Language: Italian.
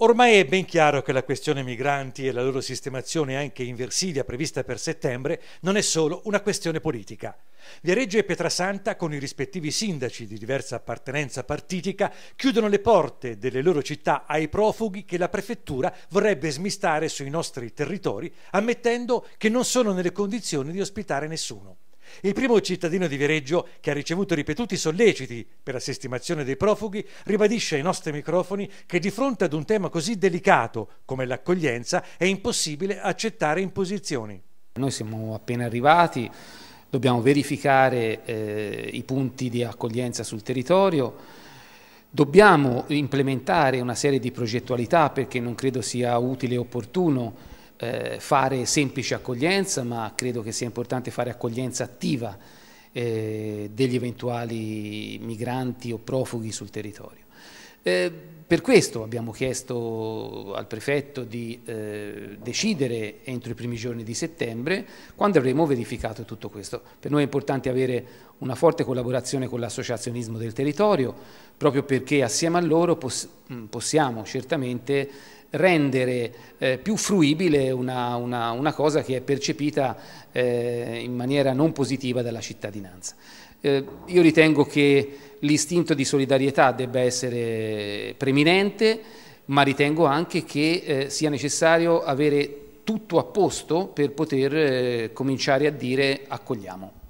Ormai è ben chiaro che la questione migranti e la loro sistemazione anche in Versilia prevista per settembre non è solo una questione politica. Viareggio e Pietrasanta, con i rispettivi sindaci di diversa appartenenza partitica, chiudono le porte delle loro città ai profughi che la prefettura vorrebbe smistare sui nostri territori, ammettendo che non sono nelle condizioni di ospitare nessuno. Il primo cittadino di Viareggio, che ha ricevuto ripetuti solleciti per la sistemazione dei profughi, ribadisce ai nostri microfoni che di fronte ad un tema così delicato come l'accoglienza è impossibile accettare imposizioni. Noi siamo appena arrivati, dobbiamo verificare eh, i punti di accoglienza sul territorio, dobbiamo implementare una serie di progettualità perché non credo sia utile e opportuno eh, fare semplice accoglienza, ma credo che sia importante fare accoglienza attiva eh, degli eventuali migranti o profughi sul territorio. Eh, per questo abbiamo chiesto al prefetto di eh, decidere entro i primi giorni di settembre quando avremo verificato tutto questo. Per noi è importante avere una forte collaborazione con l'associazionismo del territorio, proprio perché assieme a loro poss mm, possiamo certamente rendere eh, più fruibile una, una, una, cosa che è percepita eh, in maniera non positiva dalla cittadinanza. Eh, io ritengo che l'istinto di solidarietà debba essere premiato preminente, ma ritengo anche che eh, sia necessario avere tutto a posto per poter eh, cominciare a dire accogliamo.